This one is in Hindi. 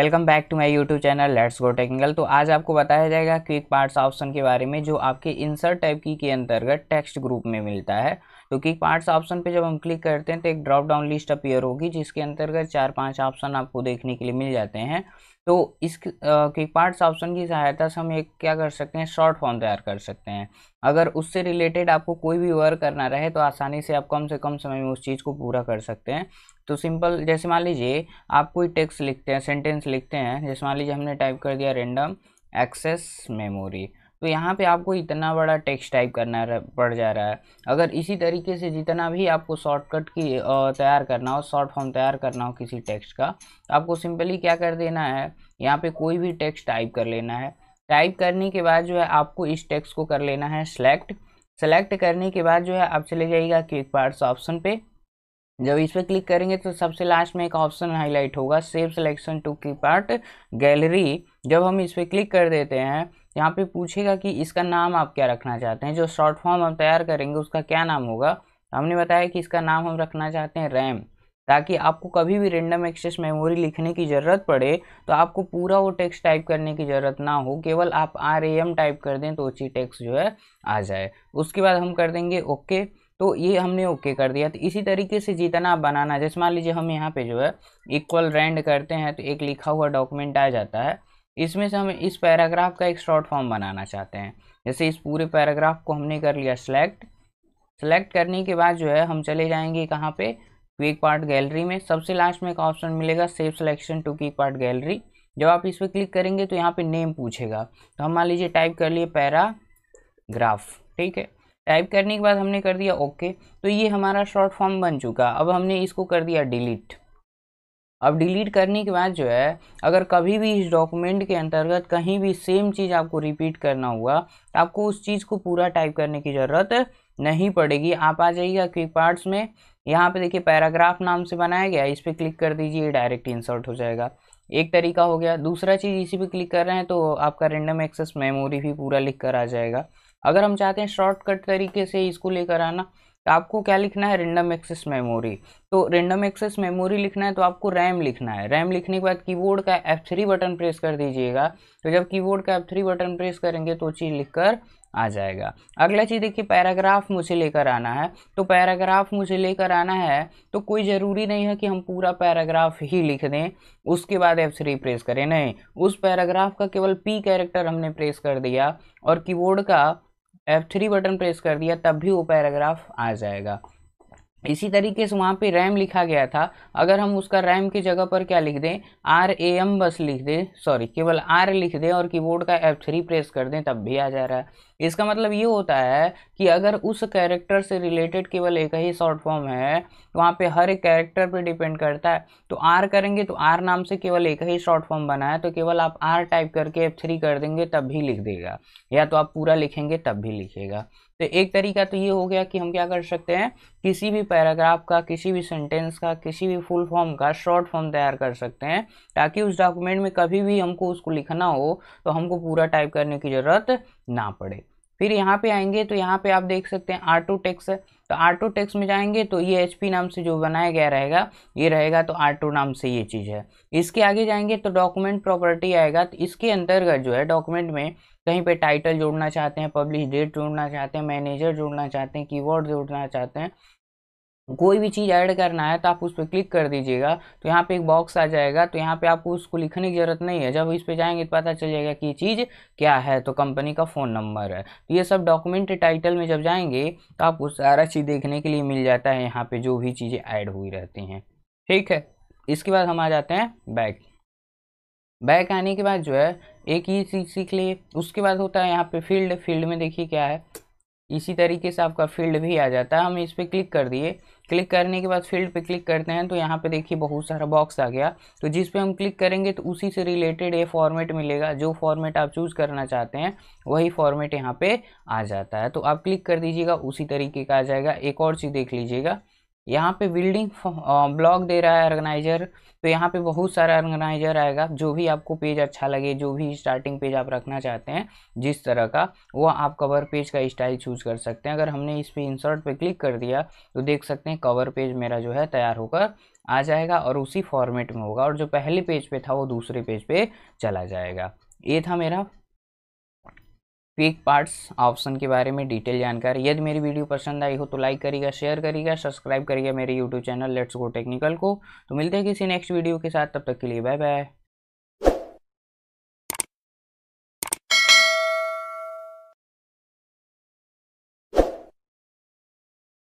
welcome back to my YouTube channel let's go technical तो आज आपको बताया जाएगा क्विक पार्ट्स ऑप्शन के बारे में जो आपके इंसर्ट टाइप की के अंतर्गत टेक्स्ट ग्रुप में मिलता है क्योंकि पार्ट्स ऑप्शन पे जब हम क्लिक करते हैं तो एक ड्रॉप डाउन लिस्ट अपियर होगी जिसके अंतर्गत चार पांच ऑप्शन आपको देखने के लिए मिल जाते हैं तो इस क्विक पार्ट्स ऑप्शन की सहायता से हम एक क्या कर सकते हैं शॉर्ट फॉर्म तैयार कर सकते हैं अगर उससे रिलेटेड आपको कोई भी वर्क करना रहे तो आसानी से आप कम से कम समय में उस चीज़ को पूरा कर सकते हैं तो सिंपल जैसे मान लीजिए आप कोई टेक्स्ट लिखते हैं सेंटेंस लिखते हैं जैसे मान लीजिए हमने टाइप कर दिया रेंडम एक्सेस मेमोरी तो यहाँ पे आपको इतना बड़ा टेक्स्ट टाइप करना पड़ जा रहा है अगर इसी तरीके से जितना भी आपको शॉर्टकट की तैयार करना हो शॉर्ट फॉर्म तैयार करना हो किसी टेक्स्ट का तो आपको सिंपली क्या कर देना है यहाँ पे कोई भी टेक्स्ट टाइप कर लेना है टाइप करने के बाद जो है आपको इस टेक्स्ट को कर लेना है सेलेक्ट सेलेक्ट करने के बाद जो है आप चले जाइएगा क्विक पार्ट्स ऑप्शन पर जब इस पर क्लिक करेंगे तो सबसे लास्ट में एक ऑप्शन हाईलाइट होगा सेव सिलेक्शन टू की पार्ट गैलरी जब हम इस पर क्लिक कर देते हैं यहाँ पे पूछेगा कि इसका नाम आप क्या रखना चाहते हैं जो शॉर्ट फॉर्म हम तैयार करेंगे उसका क्या नाम होगा हमने बताया कि इसका नाम हम रखना चाहते हैं रैम ताकि आपको कभी भी रेंडम एक्सेस मेमोरी लिखने की ज़रूरत पड़े तो आपको पूरा वो टेक्स्ट टाइप करने की ज़रूरत ना हो केवल आप आर एम टाइप कर दें तो उसी टेक्स्ट जो है आ जाए उसके बाद हम कर देंगे ओके okay, तो ये हमने ओके कर दिया तो इसी तरीके से जितना बनाना जैसे मान लीजिए हम यहाँ पे जो है इक्वल रैंड करते हैं तो एक लिखा हुआ डॉक्यूमेंट आ जाता है इसमें से हम इस पैराग्राफ का एक शॉर्ट फॉर्म बनाना चाहते हैं जैसे इस पूरे पैराग्राफ को हमने कर लिया सेलेक्ट सेलेक्ट करने के बाद जो है हम चले जाएंगे कहाँ पे क्विक पार्ट गैलरी में सबसे लास्ट में एक ऑप्शन मिलेगा save selection to quick part gallery जब आप इस पर क्लिक करेंगे तो यहाँ पे नेम पूछेगा तो हम मान लीजिए टाइप कर लिए पैराग्राफ ठीक है टाइप करने के बाद हमने कर दिया ओके तो ये हमारा शॉर्ट फॉर्म बन चुका अब हमने इसको कर दिया डिलीट अब डिलीट करने के बाद जो है अगर कभी भी इस डॉक्यूमेंट के अंतर्गत कहीं भी सेम चीज़ आपको रिपीट करना हुआ तो आपको उस चीज़ को पूरा टाइप करने की ज़रूरत नहीं पड़ेगी आप आ जाइएगा क्विक पार्ट्स में यहाँ पे देखिए पैराग्राफ नाम से बनाया गया इस पर क्लिक कर दीजिए डायरेक्ट इंसर्ट हो जाएगा एक तरीका हो गया दूसरा चीज़ इसी पर क्लिक कर रहे हैं तो आपका रेंडम एक्सेस मेमोरी भी पूरा लिख कर आ जाएगा अगर हम चाहते हैं शॉर्टकट तरीके से इसको लेकर आना तो आपको क्या लिखना है रेंडम एक्सेस मेमोरी तो रेंडम एक्सेस मेमोरी लिखना है तो आपको रैम लिखना है रैम लिखने के बाद कीबोर्ड का एफ थ्री बटन प्रेस कर दीजिएगा तो जब कीबोर्ड का एफ थ्री बटन प्रेस करेंगे तो चीज़ लिखकर आ जाएगा अगला चीज़ देखिए पैराग्राफ मुझे लेकर आना है तो पैराग्राफ मुझे लेकर आना है तो कोई ज़रूरी नहीं है कि हम पूरा पैराग्राफ ही लिख दें उसके बाद एफ थ्री प्रेस करें नहीं उस पैराग्राफ का केवल पी कैरेक्टर हमने प्रेस कर दिया और कीबोर्ड का थ्री बटन प्रेस कर दिया तब भी वो पैराग्राफ आ जाएगा इसी तरीके से वहाँ पे रैम लिखा गया था अगर हम उसका रैम की जगह पर क्या लिख दें आर ए एम बस लिख दें सॉरी केवल आर लिख दें और कीबोर्ड का एफ थ्री प्रेस कर दें तब भी आ जा रहा है इसका मतलब ये होता है कि अगर उस कैरेक्टर से रिलेटेड केवल एक ही शॉर्ट फॉर्म है तो वहाँ पे हर एक कैरेक्टर पे डिपेंड करता है तो आर करेंगे तो आर नाम से केवल एक ही शॉर्ट फॉर्म बना है तो केवल आप आर टाइप करके एफ थ्री कर देंगे तब भी लिख देगा या तो आप पूरा लिखेंगे तब भी लिखेगा तो एक तरीका तो ये हो गया कि हम क्या कर सकते हैं किसी भी पैराग्राफ का किसी भी सेंटेंस का किसी भी फुल फॉर्म का शॉर्ट फॉर्म तैयार कर सकते हैं ताकि उस डॉक्यूमेंट में कभी भी हमको उसको लिखना हो तो हमको पूरा टाइप करने की ज़रूरत ना पड़े फिर यहाँ पे आएंगे तो यहाँ पे आप देख सकते हैं आर टू टेक्स है तो आर टू टेक्स में जाएंगे तो ये एच पी नाम से जो बनाया गया रहेगा ये रहेगा तो आर टू नाम से ये चीज़ है इसके आगे जाएंगे तो डॉक्यूमेंट प्रॉपर्टी आएगा तो इसके अंतर्गत जो है डॉक्यूमेंट में कहीं पे टाइटल जोड़ना चाहते हैं पब्लिश डेट जोड़ना चाहते हैं मैनेजर जोड़ना चाहते हैं कीवर्ड जोड़ना चाहते हैं कोई भी चीज़ ऐड करना है तो आप उस पर क्लिक कर दीजिएगा तो यहाँ पे एक बॉक्स आ जाएगा तो यहाँ पे आपको उसको लिखने की ज़रूरत नहीं है जब इस पे जाएंगे तो पता चल जाएगा कि ये चीज़ क्या है तो कंपनी का फ़ोन नंबर है तो ये सब डॉक्यूमेंट टाइटल में जब जाएंगे तो आपको सारा चीज़ देखने के लिए मिल जाता है यहाँ पर जो भी चीज़ें ऐड हुई रहती हैं ठीक है इसके बाद हम आ जाते हैं बैग बैग आने के बाद जो है एक ही चीज़ सीख लिए उसके बाद होता है यहाँ पर फील्ड फील्ड में देखिए क्या है इसी तरीके से आपका फील्ड भी आ जाता है हम इस पर क्लिक कर दिए क्लिक करने के बाद फील्ड पे क्लिक करते हैं तो यहाँ पे देखिए बहुत सारा बॉक्स आ गया तो जिस पे हम क्लिक करेंगे तो उसी से रिलेटेड ये फॉर्मेट मिलेगा जो फॉर्मेट आप चूज़ करना चाहते हैं वही फॉर्मेट यहाँ पे आ जाता है तो आप क्लिक कर दीजिएगा उसी तरीके का आ जाएगा एक और चीज़ देख लीजिएगा यहाँ पे बिल्डिंग ब्लॉक दे रहा है ऑर्गेनाइजर तो यहाँ पे बहुत सारा ऑर्गेनाइजर आएगा जो भी आपको पेज अच्छा लगे जो भी स्टार्टिंग पेज आप रखना चाहते हैं जिस तरह का वो आप कवर पेज का स्टाइल चूज कर सकते हैं अगर हमने इस पर इंसर्ट पे क्लिक कर दिया तो देख सकते हैं कवर पेज मेरा जो है तैयार होकर आ जाएगा और उसी फॉर्मेट में होगा और जो पहले पेज पे था वो दूसरे पेज पे चला जाएगा ये था मेरा पीक पार्ट्स ऑप्शन के बारे में डिटेल जानकारी यदि मेरी वीडियो पसंद आई हो तो लाइक करिएगा शेयर करिएगा सब्सक्राइब करिएगा मेरे YouTube channel let's go technical को तो मिलते हैं किसी नेक्स्ट वीडियो के साथ तब तक के लिए बाय बाय